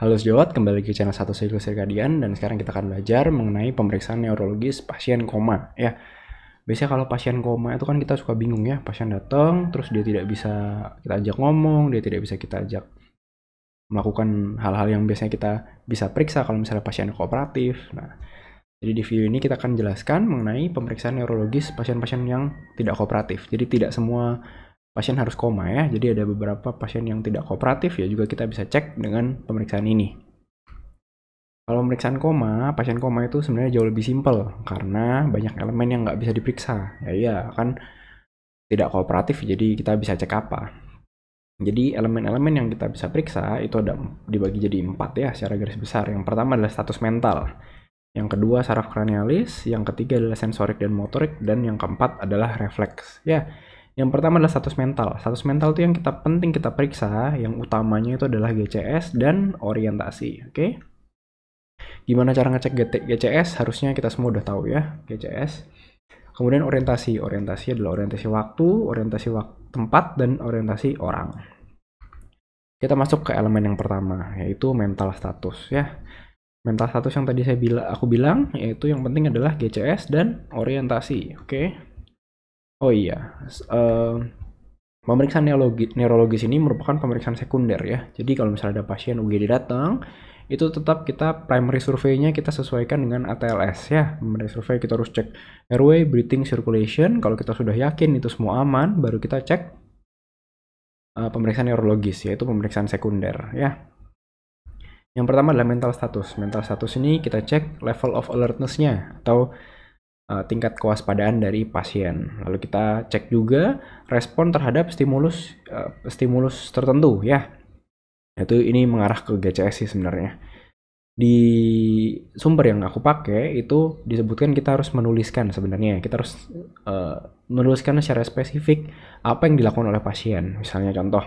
Halo sejawat, kembali ke channel 1 Siklus Circadian dan sekarang kita akan belajar mengenai pemeriksaan neurologis pasien koma ya. Biasanya kalau pasien koma itu kan kita suka bingung ya, pasien datang terus dia tidak bisa kita ajak ngomong, dia tidak bisa kita ajak melakukan hal-hal yang biasanya kita bisa periksa kalau misalnya pasien kooperatif. Nah, jadi di video ini kita akan jelaskan mengenai pemeriksaan neurologis pasien-pasien yang tidak kooperatif. Jadi tidak semua pasien harus koma ya. Jadi ada beberapa pasien yang tidak kooperatif ya juga kita bisa cek dengan pemeriksaan ini. Kalau pemeriksaan koma, pasien koma itu sebenarnya jauh lebih simpel karena banyak elemen yang nggak bisa diperiksa. Ya iya kan tidak kooperatif jadi kita bisa cek apa. Jadi elemen-elemen yang kita bisa periksa itu ada dibagi jadi empat ya secara garis besar. Yang pertama adalah status mental. Yang kedua saraf kranialis, yang ketiga adalah sensorik dan motorik, dan yang keempat adalah refleks. Ya, yang pertama adalah status mental. Status mental itu yang kita penting kita periksa, yang utamanya itu adalah GCS dan orientasi, oke? Okay? Gimana cara ngecek GCS? Harusnya kita semua udah tahu ya, GCS. Kemudian orientasi. Orientasi adalah orientasi waktu, orientasi waktu tempat, dan orientasi orang. Kita masuk ke elemen yang pertama, yaitu mental status ya. Mental status yang tadi saya bila, aku bilang, yaitu yang penting adalah GCS dan orientasi, oke? Okay? Oh iya, uh, pemeriksaan neurologi, neurologis ini merupakan pemeriksaan sekunder ya. Jadi kalau misalnya ada pasien UGD datang, itu tetap kita primary surveinya kita sesuaikan dengan ATLS ya. Primary survei kita harus cek airway, breathing, circulation. Kalau kita sudah yakin itu semua aman, baru kita cek uh, pemeriksaan neurologis yaitu pemeriksaan sekunder ya. Yang pertama adalah mental status. Mental status ini kita cek level of alertness-nya atau Eh, tingkat kewaspadaan dari pasien. Lalu kita cek juga respon terhadap stimulus eh, stimulus tertentu ya. Itu ini mengarah ke GCS sih sebenarnya. Di sumber yang aku pakai itu disebutkan kita harus menuliskan sebenarnya. Kita harus uh, menuliskan secara spesifik apa yang dilakukan oleh pasien. Misalnya contoh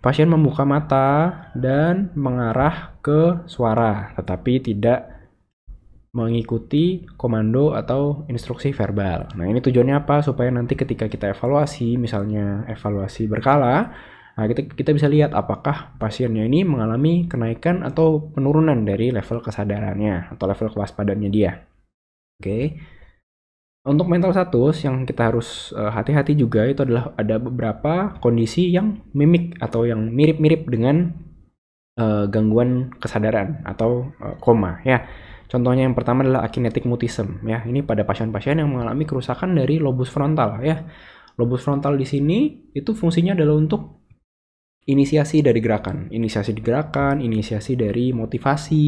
Pasien membuka mata dan mengarah ke suara, tetapi tidak mengikuti komando atau instruksi verbal. Nah, ini tujuannya apa? Supaya nanti ketika kita evaluasi, misalnya evaluasi berkala, nah kita, kita bisa lihat apakah pasiennya ini mengalami kenaikan atau penurunan dari level kesadarannya atau level kewaspadaannya dia. Oke. Okay. Untuk mental status yang kita harus eh, hati-hati uh, juga itu adalah ada beberapa kondisi yang mimik atau yang mirip-mirip dengan uh, gangguan kesadaran atau uh, koma ya. Contohnya yang pertama adalah akinetik mutism ya. Ini pada pasien-pasien yang mengalami kerusakan dari lobus frontal ya. Lobus frontal di sini itu fungsinya adalah untuk inisiasi dari gerakan, inisiasi di gerakan, inisiasi dari motivasi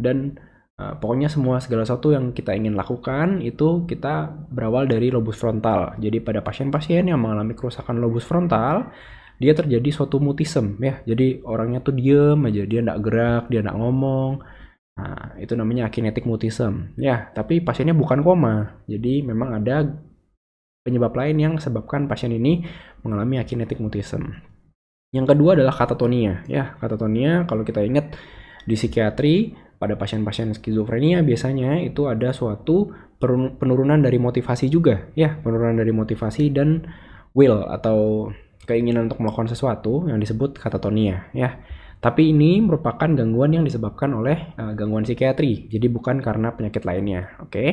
dan uh, pokoknya semua segala sesuatu yang kita ingin lakukan itu kita berawal dari lobus frontal. Jadi pada pasien-pasien yang mengalami kerusakan lobus frontal dia terjadi suatu mutism ya. Jadi orangnya tuh diem aja, dia nggak gerak, dia nggak ngomong, Nah, itu namanya akinetik mutism. Ya, tapi pasiennya bukan koma. Jadi memang ada penyebab lain yang sebabkan pasien ini mengalami akinetik mutism. Yang kedua adalah katatonia. Ya, katatonia kalau kita ingat di psikiatri pada pasien-pasien skizofrenia biasanya itu ada suatu penurunan dari motivasi juga. Ya, penurunan dari motivasi dan will atau keinginan untuk melakukan sesuatu yang disebut katatonia. Ya, tapi ini merupakan gangguan yang disebabkan oleh uh, gangguan psikiatri, jadi bukan karena penyakit lainnya. Oke. Okay?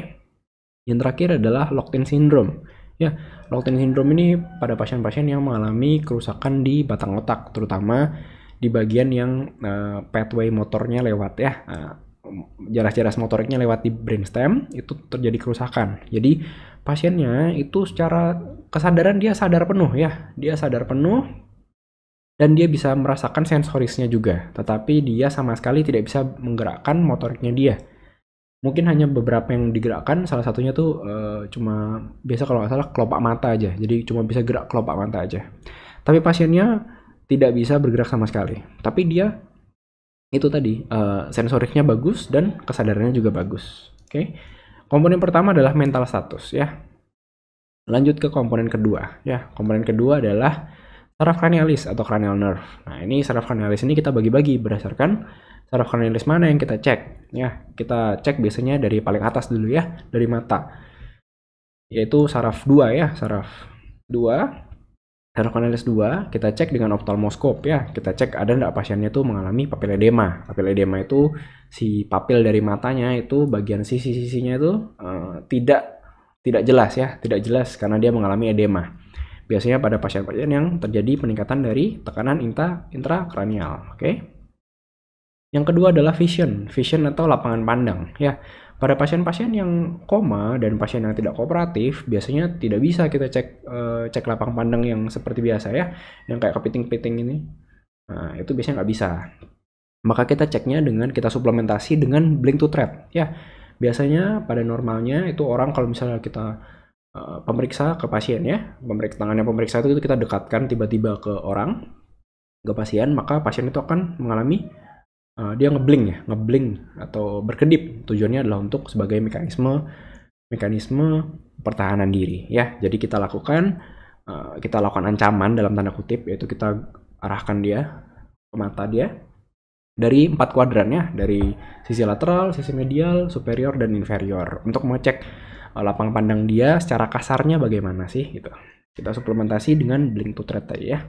Yang terakhir adalah locked-in syndrome. Ya, locked-in syndrome ini pada pasien-pasien yang mengalami kerusakan di batang otak, terutama di bagian yang uh, pathway motornya lewat ya. Uh, jaras-jaras motoriknya lewat di brainstem itu terjadi kerusakan. Jadi pasiennya itu secara kesadaran dia sadar penuh ya, dia sadar penuh dan dia bisa merasakan sensorisnya juga, tetapi dia sama sekali tidak bisa menggerakkan motoriknya dia. Mungkin hanya beberapa yang digerakkan, salah satunya tuh uh, cuma biasa kalau nggak salah kelopak mata aja, jadi cuma bisa gerak kelopak mata aja. Tapi pasiennya tidak bisa bergerak sama sekali, tapi dia itu tadi uh, sensoriknya bagus dan kesadarannya juga bagus. Oke, okay? komponen pertama adalah mental status ya. Lanjut ke komponen kedua ya, komponen kedua adalah saraf kranialis atau cranial nerve. Nah, ini saraf kranialis ini kita bagi-bagi berdasarkan saraf kranialis mana yang kita cek. Ya, kita cek biasanya dari paling atas dulu ya, dari mata. Yaitu saraf 2 ya, saraf 2. Saraf kranialis 2 kita cek dengan oftalmoskop ya. Kita cek ada nggak pasiennya itu mengalami edema. papil Papil edema itu si papil dari matanya itu bagian sisi-sisinya itu uh, tidak tidak jelas ya, tidak jelas karena dia mengalami edema biasanya pada pasien-pasien yang terjadi peningkatan dari tekanan intra intrakranial. Oke. Okay? Yang kedua adalah vision, vision atau lapangan pandang. Ya, pada pasien-pasien yang koma dan pasien yang tidak kooperatif, biasanya tidak bisa kita cek eh, cek lapang pandang yang seperti biasa ya, yang kayak kepiting-kepiting ini. Nah, itu biasanya nggak bisa. Maka kita ceknya dengan kita suplementasi dengan blink to thread. Ya, biasanya pada normalnya itu orang kalau misalnya kita Eh, pemeriksa ke pasien ya pemeriksa tangannya pemeriksa itu kita dekatkan tiba-tiba ke orang ke pasien maka pasien itu akan mengalami uh, dia ngebling ya ngebling atau berkedip tujuannya adalah untuk sebagai mekanisme mekanisme pertahanan diri ya jadi kita lakukan uh, kita lakukan ancaman dalam tanda kutip yaitu kita arahkan dia ke mata dia dari empat ya dari sisi lateral, sisi medial, superior dan inferior untuk mengecek Eh, lapang pandang dia secara kasarnya bagaimana sih gitu. Kita suplementasi dengan blink to thread tadi ya.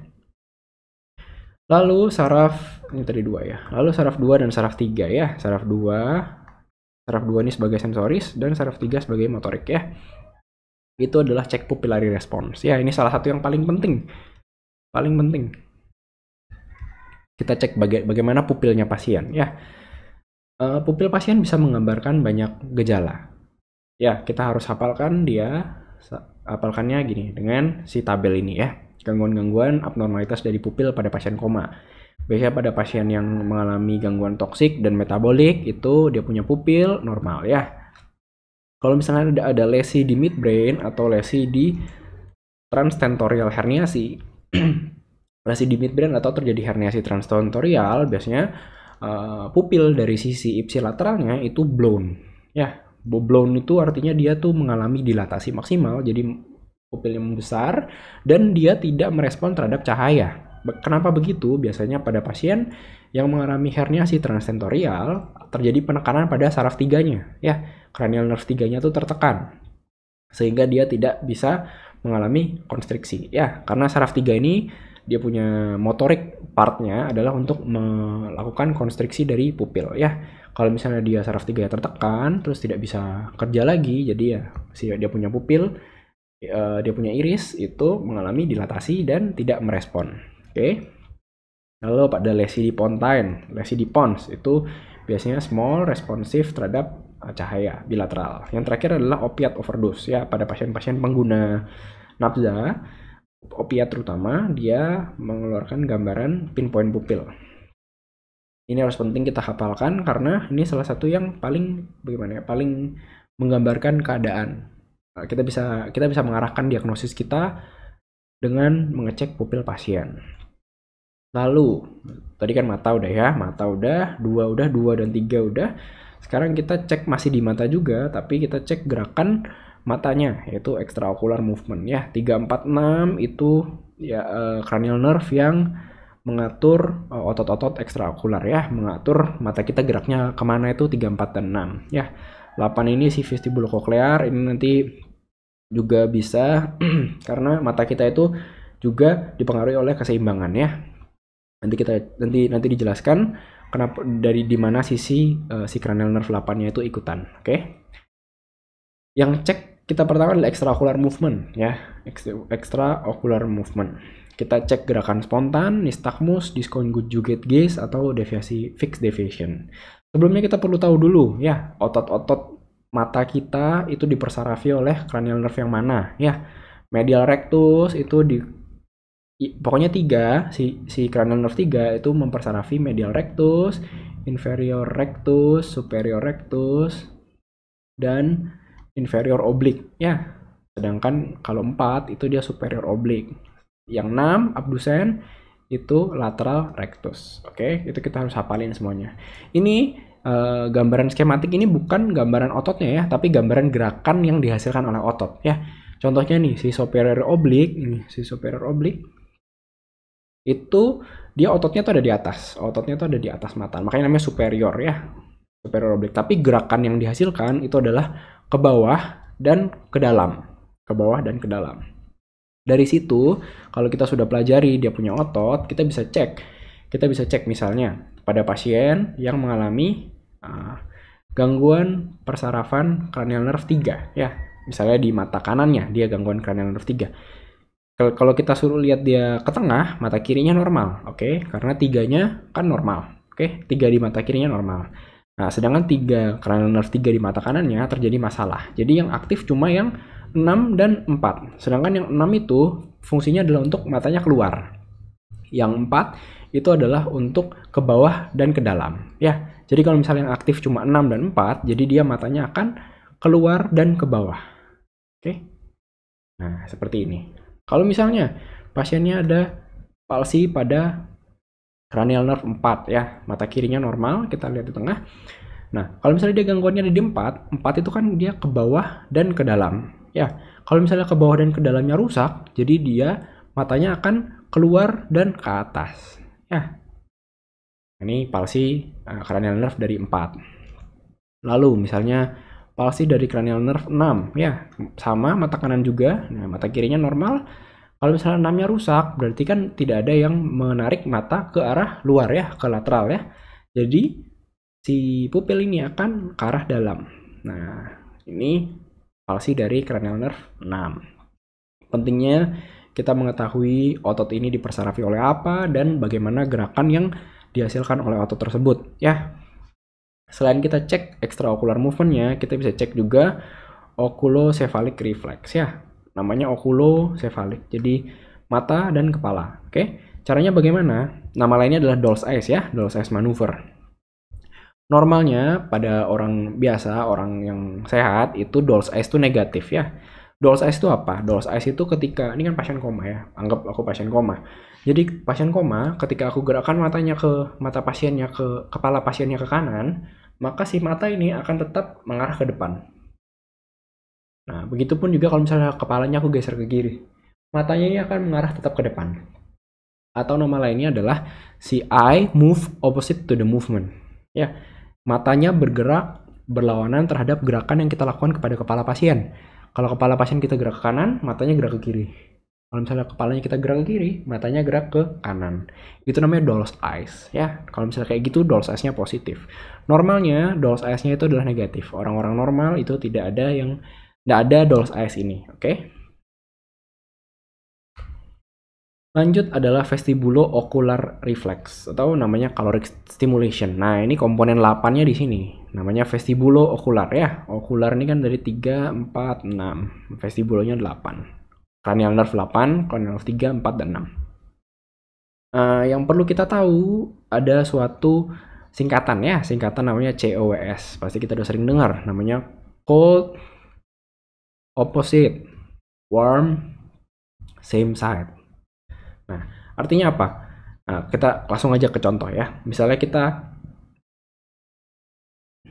Lalu saraf ini tadi dua ya. Lalu saraf dua dan saraf tiga ya. Saraf dua, saraf dua ini sebagai sensoris dan saraf tiga sebagai motorik ya. Itu adalah cek pupillary response. Ya, ini salah satu yang paling penting. Paling penting. Kita cek baga bagaimana pupilnya pasien ya. Uh, pupil pasien bisa menggambarkan banyak gejala Ya, kita harus hafalkan dia. Hafalkannya gini, dengan si tabel ini ya. Gangguan-gangguan abnormalitas dari pupil pada pasien koma. Biasanya pada pasien yang mengalami gangguan toksik dan metabolik itu dia punya pupil normal ya. Kalau misalnya ada, ada lesi di midbrain atau lesi di transtentorial herniasi, lesi di midbrain atau terjadi herniasi transtentorial biasanya uh, pupil dari sisi ipsilateralnya itu blown ya Blown itu artinya dia tuh mengalami dilatasi maksimal, jadi pupilnya membesar dan dia tidak merespon terhadap cahaya. Kenapa begitu? Biasanya pada pasien yang mengalami herniasi transsentorial terjadi penekanan pada saraf tiganya, ya cranial nerve tiganya tuh tertekan sehingga dia tidak bisa mengalami konstriksi, ya karena saraf tiga ini dia punya motorik partnya adalah untuk melakukan konstriksi dari pupil ya kalau misalnya dia saraf ya tertekan terus tidak bisa kerja lagi jadi ya si dia punya pupil eh, dia punya iris itu mengalami dilatasi dan tidak merespon oke okay? lalu pada lesi di pontine lesi di pons itu biasanya small responsif terhadap eh, cahaya bilateral yang terakhir adalah opiat overdose ya pada pasien-pasien pengguna nafza opiat terutama dia mengeluarkan gambaran pinpoint pupil. Ini harus penting kita hafalkan karena ini salah satu yang paling bagaimana ya, paling menggambarkan keadaan. Nah, kita bisa kita bisa mengarahkan diagnosis kita dengan mengecek pupil pasien. Lalu, tadi kan mata udah ya, mata udah, dua udah, dua dan tiga udah. Sekarang kita cek masih di mata juga, tapi kita cek gerakan matanya yaitu extraocular movement ya 346 itu ya uh, cranial nerve yang mengatur otot eh, otot-otot ekstraokular ya mengatur mata kita geraknya kemana itu 346, ya 8 ini si vestibul koklear ini nanti juga bisa karena mata kita itu juga dipengaruhi oleh keseimbangan ya nanti kita nanti nanti dijelaskan kenapa dari dimana sisi uh, si cranial nerve 8-nya itu ikutan oke okay? yang cek kita pertama adalah extraocular movement ya extraocular movement kita cek gerakan spontan nystagmus disconjugate gaze atau deviasi fixed deviation sebelumnya kita perlu tahu dulu ya otot-otot mata kita itu dipersarafi oleh cranial nerve yang mana ya medial rectus itu di pokoknya tiga si si cranial nerve tiga itu mempersarafi medial rectus inferior rectus superior rectus dan inferior oblique ya sedangkan kalau 4 itu dia superior oblique yang 6 abdusen itu lateral rectus oke okay? itu kita harus hafalin semuanya ini uh, gambaran skematik ini bukan gambaran ototnya ya tapi gambaran gerakan yang dihasilkan oleh otot ya contohnya nih si superior oblique ini si superior oblique itu dia ototnya tuh ada di atas ototnya tuh ada di atas mata makanya namanya superior ya superior oblique. Tapi gerakan yang dihasilkan itu adalah ke bawah dan ke dalam. Ke bawah dan ke dalam. Dari situ, kalau kita sudah pelajari dia punya otot, kita bisa cek. Kita bisa cek misalnya pada pasien yang mengalami uh, gangguan persarafan cranial nerve 3 ya. Misalnya di mata kanannya dia gangguan cranial nerve 3 kalau kita suruh lihat dia ke tengah, mata kirinya normal, oke? Okay? Karena tiganya kan normal, oke? Okay? Tiga di mata kirinya normal. Nah, sedangkan 3, karena nerve 3 di mata kanannya terjadi masalah. Jadi yang aktif cuma yang 6 dan 4. Sedangkan yang 6 itu fungsinya adalah untuk matanya keluar. Yang 4 itu adalah untuk ke bawah dan ke dalam. Ya, jadi kalau misalnya yang aktif cuma 6 dan 4, jadi dia matanya akan keluar dan ke bawah. Oke. Nah, seperti ini. Kalau misalnya pasiennya ada palsi pada cranial nerve 4 ya mata kirinya normal kita lihat di tengah nah kalau misalnya dia gangguannya di 4 4 itu kan dia ke bawah dan ke dalam ya kalau misalnya ke bawah dan ke dalamnya rusak jadi dia matanya akan keluar dan ke atas ya ini palsi uh, cranial nerve dari 4 lalu misalnya palsi dari cranial nerve 6 ya sama mata kanan juga nah mata kirinya normal kalau misalnya enamnya rusak, berarti kan tidak ada yang menarik mata ke arah luar ya, ke lateral ya. Jadi si pupil ini akan ke arah dalam. Nah, ini palsi dari cranial nerve 6. Pentingnya kita mengetahui otot ini dipersarafi oleh apa dan bagaimana gerakan yang dihasilkan oleh otot tersebut ya. Selain kita cek extraocular movement-nya, kita bisa cek juga oculocephalic reflex ya namanya sevalik jadi mata dan kepala oke okay? caranya bagaimana nama lainnya adalah doll's eyes ya doll's eyes maneuver normalnya pada orang biasa orang yang sehat itu doll's eyes itu negatif ya Doll's eyes itu apa? Doll's eyes itu ketika ini kan pasien koma ya, anggap aku pasien koma. Jadi pasien koma ketika aku gerakkan matanya ke mata pasiennya ke kepala pasiennya ke kanan, maka si mata ini akan tetap mengarah ke depan. Nah, begitupun juga kalau misalnya kepalanya aku geser ke kiri, matanya ini akan mengarah tetap ke depan. Atau nama lainnya adalah si eye move opposite to the movement. Ya, matanya bergerak berlawanan terhadap gerakan yang kita lakukan kepada kepala pasien. Kalau kepala pasien kita gerak ke kanan, matanya gerak ke kiri. Kalau misalnya kepalanya kita gerak ke kiri, matanya gerak ke kanan. Itu namanya doll's eyes, ya. Kalau misalnya kayak gitu, doll's eyes-nya positif. Normalnya, doll's eyes-nya itu adalah negatif. Orang-orang normal itu tidak ada yang nggak ada dolls AS ini oke okay? Lanjut adalah vestibulo ocular reflex atau namanya caloric stimulation. Nah, ini komponen 8-nya di sini. Namanya vestibulo ocular ya. Ocular ini kan dari 3, 4, 6. Vestibulonya 8. Cranial nerve 8, cranial nerve 3, 4, dan 6. Uh, ah, yang perlu kita tahu ada suatu singkatan ya. Singkatan namanya COWS. Pasti kita udah sering dengar. Namanya cold opposite, warm, same side. Nah, artinya apa? Nah, kita langsung aja ke contoh ya. Misalnya kita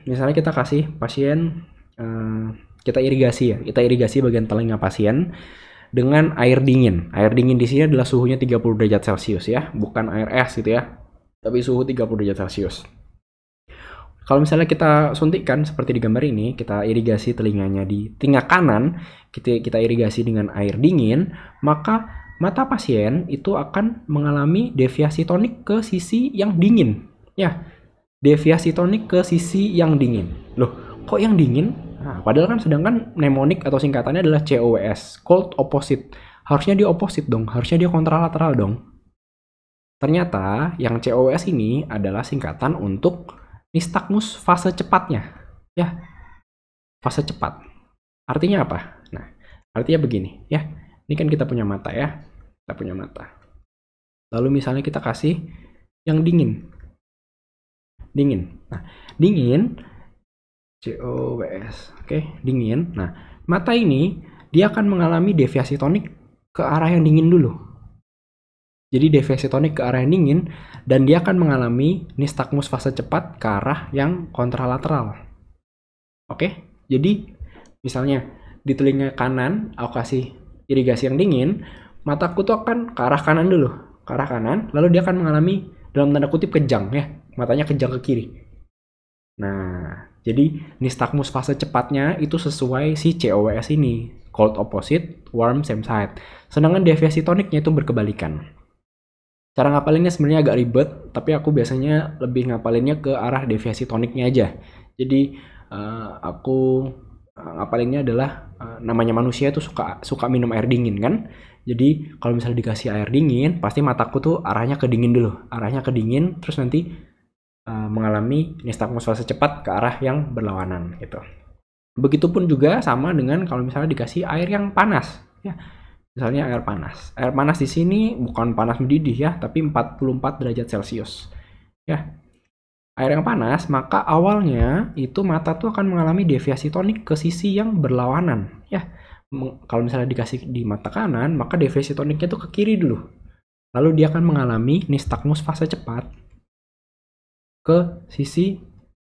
misalnya kita kasih pasien eh, kita irigasi ya. Kita irigasi bagian telinga pasien dengan air dingin. Air dingin di sini adalah suhunya 30 derajat Celcius ya, bukan air es gitu ya. Tapi suhu 30 derajat Celcius. Kalau misalnya kita suntikkan seperti di gambar ini, kita irigasi telinganya di tinga kanan, kita, kita irigasi dengan air dingin, maka mata pasien itu akan mengalami deviasi tonik ke sisi yang dingin. Ya, deviasi tonik ke sisi yang dingin. Loh, kok yang dingin? Nah, padahal kan sedangkan mnemonik atau singkatannya adalah COS, cold opposite. Harusnya dia opposite dong, harusnya dia kontralateral dong. Ternyata yang COS ini adalah singkatan untuk nistagmus fase cepatnya ya fase cepat artinya apa nah artinya begini ya ini kan kita punya mata ya kita punya mata lalu misalnya kita kasih yang dingin dingin nah dingin COWS oke dingin nah mata ini dia akan mengalami deviasi tonik ke arah yang dingin dulu jadi deviasi tonik ke arah yang dingin dan dia akan mengalami nistagmus fase cepat ke arah yang kontralateral. Oke, jadi misalnya di telinga kanan aku kasih irigasi yang dingin, mataku tuh akan ke arah kanan dulu, ke arah kanan, lalu dia akan mengalami dalam tanda kutip kejang ya, matanya kejang ke kiri. Nah, jadi nistagmus fase cepatnya itu sesuai si COWS ini, cold opposite, warm same side. Sedangkan deviasi toniknya itu berkebalikan. Cara ngapalinnya sebenarnya agak ribet, tapi aku biasanya lebih ngapalinnya ke arah deviasi toniknya aja. Jadi uh, aku uh, ngapalinnya adalah uh, namanya manusia itu suka suka minum air dingin kan. Jadi kalau misalnya dikasih air dingin, pasti mataku tuh arahnya ke dingin dulu, arahnya ke dingin, terus nanti uh, mengalami nistagmus fase cepat ke arah yang berlawanan gitu. Begitupun juga sama dengan kalau misalnya dikasih air yang panas, ya Misalnya air panas. Air panas di sini bukan panas mendidih ya, tapi 44 derajat Celcius. Ya. Air yang panas, maka awalnya itu mata tuh akan mengalami deviasi tonik ke sisi yang berlawanan. Ya, kalau misalnya dikasih di mata kanan, maka deviasi toniknya tuh ke kiri dulu. Lalu dia akan mengalami nystagmus fase cepat ke sisi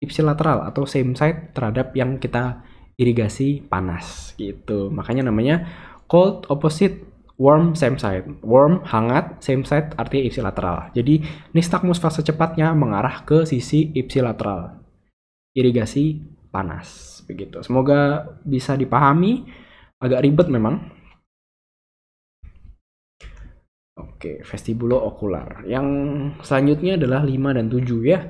ipsilateral atau same side terhadap yang kita irigasi panas gitu. Makanya namanya cold opposite warm same side. Warm hangat, same side artinya ipsilateral. Jadi nistagmus fase cepatnya mengarah ke sisi ipsilateral. Irigasi panas begitu. Semoga bisa dipahami. Agak ribet memang. Oke, vestibulo okular. Yang selanjutnya adalah 5 dan 7 ya.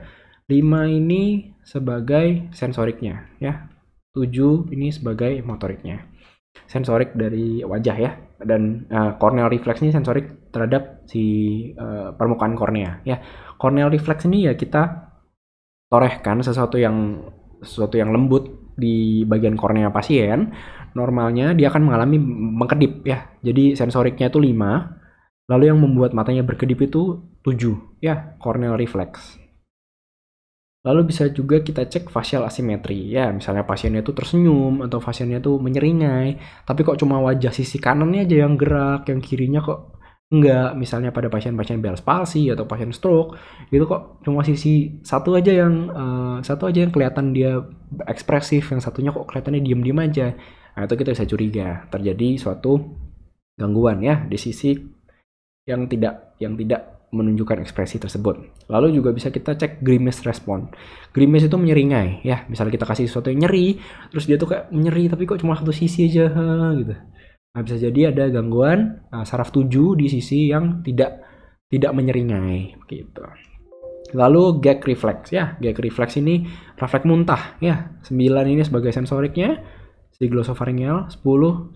5 ini sebagai sensoriknya ya. 7 ini sebagai motoriknya sensorik dari wajah ya dan uh, corneal reflex ini sensorik terhadap si uh, permukaan kornea ya corneal reflex ini ya kita torehkan sesuatu yang sesuatu yang lembut di bagian kornea pasien normalnya dia akan mengalami mengkedip ya jadi sensoriknya itu 5 lalu yang membuat matanya berkedip itu 7 ya corneal reflex Lalu bisa juga kita cek facial asimetri, ya misalnya pasiennya itu tersenyum atau pasiennya itu menyeringai, tapi kok cuma wajah sisi kanannya aja yang gerak, yang kirinya kok enggak, misalnya pada pasien-pasien Bell's palsy atau pasien stroke, itu kok cuma sisi satu aja yang uh, satu aja yang kelihatan dia ekspresif, yang satunya kok kelihatannya diem-diem aja. Nah itu kita bisa curiga terjadi suatu gangguan ya di sisi yang tidak yang tidak menunjukkan ekspresi tersebut. Lalu juga bisa kita cek grimace respon. Grimace itu menyeringai, ya. Misalnya kita kasih sesuatu yang nyeri, terus dia tuh kayak menyeri, tapi kok cuma satu sisi aja, gitu. Nah, bisa jadi ada gangguan nah, saraf tujuh di sisi yang tidak tidak menyeringai, gitu. Lalu gag reflex, ya. Gag reflex ini refleks muntah, ya. Sembilan ini sebagai sensoriknya, si glossopharyngeal. 10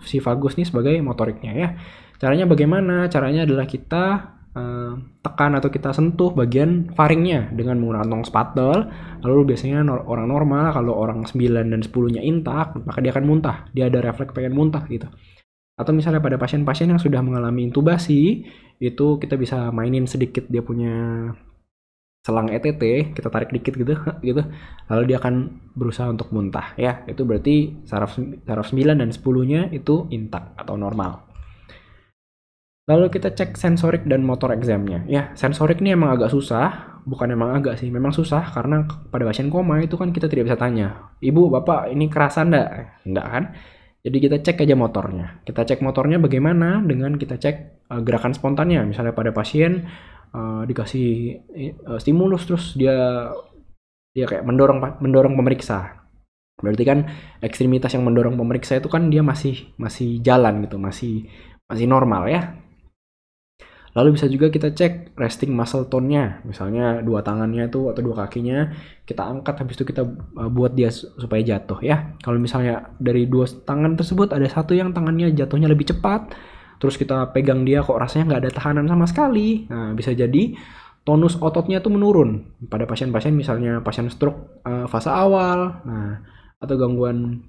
si vagus nih sebagai motoriknya, ya. Caranya bagaimana? Caranya adalah kita Eh, tekan atau kita sentuh bagian faringnya dengan menggunakan tong spatel. Lalu biasanya nor orang normal kalau orang 9 dan 10-nya intak, maka dia akan muntah. Dia ada refleks pengen muntah gitu. Atau misalnya pada pasien-pasien yang sudah mengalami intubasi, itu kita bisa mainin sedikit dia punya selang ETT, kita tarik dikit gitu, gitu. Lalu dia akan berusaha untuk muntah ya. Itu berarti saraf saraf 9 dan 10-nya itu intak atau normal. Lalu kita cek sensorik dan motor examnya. Ya, sensorik ini emang agak susah, bukan emang agak sih, memang susah karena pada pasien koma itu kan kita tidak bisa tanya, ibu, bapak, ini kerasa enggak? Enggak kan? Jadi kita cek aja motornya. Kita cek motornya bagaimana dengan kita cek eh, gerakan spontannya. Misalnya pada pasien uh, dikasih uh, stimulus terus dia dia kayak mendorong mendorong pemeriksa. Berarti kan ekstremitas yang mendorong pemeriksa itu kan dia masih masih jalan gitu, masih masih normal ya Lalu bisa juga kita cek resting muscle tone-nya. Misalnya dua tangannya tuh atau dua kakinya kita angkat habis itu kita uh, buat dia supaya jatuh ya. Kalau misalnya dari dua tangan tersebut ada satu yang tangannya jatuhnya lebih cepat, terus kita pegang dia kok rasanya nggak ada tahanan sama sekali. Nah, bisa jadi tonus ototnya tuh menurun pada pasien-pasien misalnya pasien stroke uh, fase awal. Nah, atau gangguan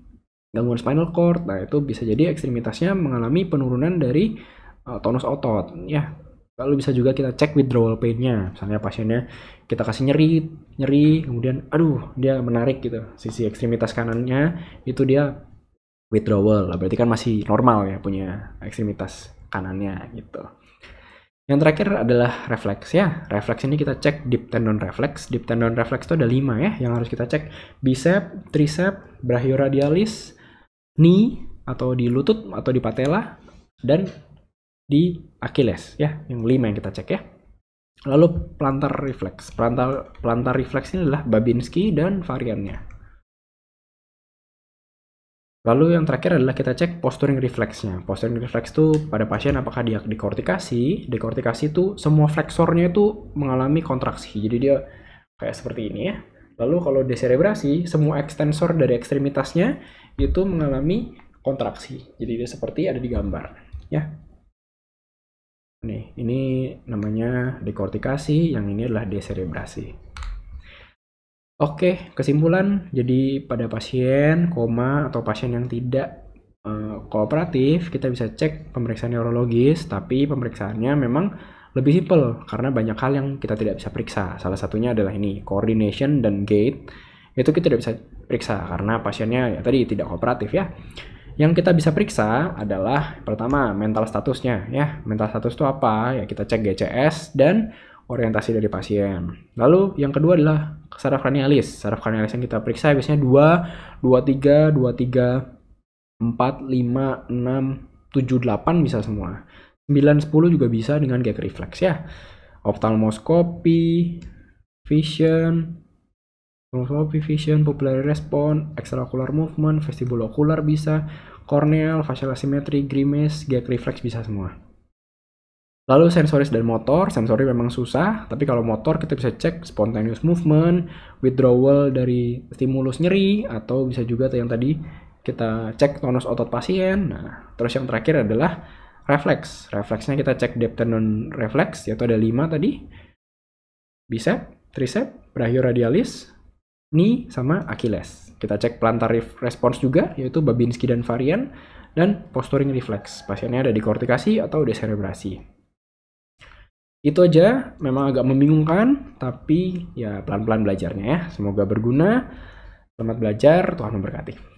gangguan spinal cord. Nah, itu bisa jadi ekstremitasnya mengalami penurunan dari uh, tonus otot, ya. Lalu bisa juga kita cek withdrawal pain-nya. Misalnya pasiennya kita kasih nyeri, nyeri, kemudian aduh dia menarik gitu. Sisi ekstremitas kanannya itu dia withdrawal. Berarti kan masih normal ya punya ekstremitas kanannya gitu. Yang terakhir adalah refleks ya. Refleks ini kita cek deep tendon reflex. Deep tendon reflex itu ada 5 ya yang harus kita cek. Bicep, tricep, brachioradialis, knee atau di lutut atau di patella dan di Achilles ya, yang lima yang kita cek ya. Lalu plantar refleks. Plantar plantar refleks ini adalah Babinski dan variannya. Lalu yang terakhir adalah kita cek posturing refleksnya. Posturing refleks itu pada pasien apakah dia dikortikasi dikortikasi itu semua fleksornya itu mengalami kontraksi. Jadi dia kayak seperti ini ya. Lalu kalau deserebrasi, semua ekstensor dari ekstremitasnya itu mengalami kontraksi. Jadi dia seperti ada di gambar. Ya, Nih, ini namanya dekortikasi, yang ini adalah deserebrasi. Oke, kesimpulan. Jadi pada pasien koma atau pasien yang tidak eh, kooperatif, kita bisa cek pemeriksaan neurologis, tapi pemeriksaannya memang lebih simpel karena banyak hal yang kita tidak bisa periksa. Salah satunya adalah ini, coordination dan gait. Itu kita tidak bisa periksa karena pasiennya ya tadi tidak kooperatif ya. Yang kita bisa periksa adalah pertama mental statusnya ya. Mental status itu apa? Ya kita cek GCS dan orientasi dari pasien. Lalu yang kedua adalah saraf kranialis. Saraf kranialis yang kita periksa biasanya 2, 2, 3, 2, 3, 4, 5, 6, 7, 8 bisa semua. 9, 10 juga bisa dengan gag reflex ya. oftalmoskopi vision, Philosophy Vision, pupillary Response, Extraocular Movement, Vestibulocular bisa, Corneal, Facial Asymmetry, Grimace, Gag Reflex bisa semua. Lalu sensoris dan motor, sensori memang susah, tapi kalau motor kita bisa cek spontaneous movement, withdrawal dari stimulus nyeri, atau bisa juga yang tadi kita cek tonus otot pasien. Nah, terus yang terakhir adalah refleks. Refleksnya kita cek depth tendon reflex yaitu ada 5 tadi. Bicep, tricep, brachioradialis, knee sama Achilles. Kita cek plantar response juga, yaitu Babinski dan varian, dan posturing reflex. Pasiennya ada di kortikasi atau deserebrasi. Itu aja, memang agak membingungkan, tapi ya pelan-pelan belajarnya ya. Semoga berguna. Selamat belajar, Tuhan memberkati.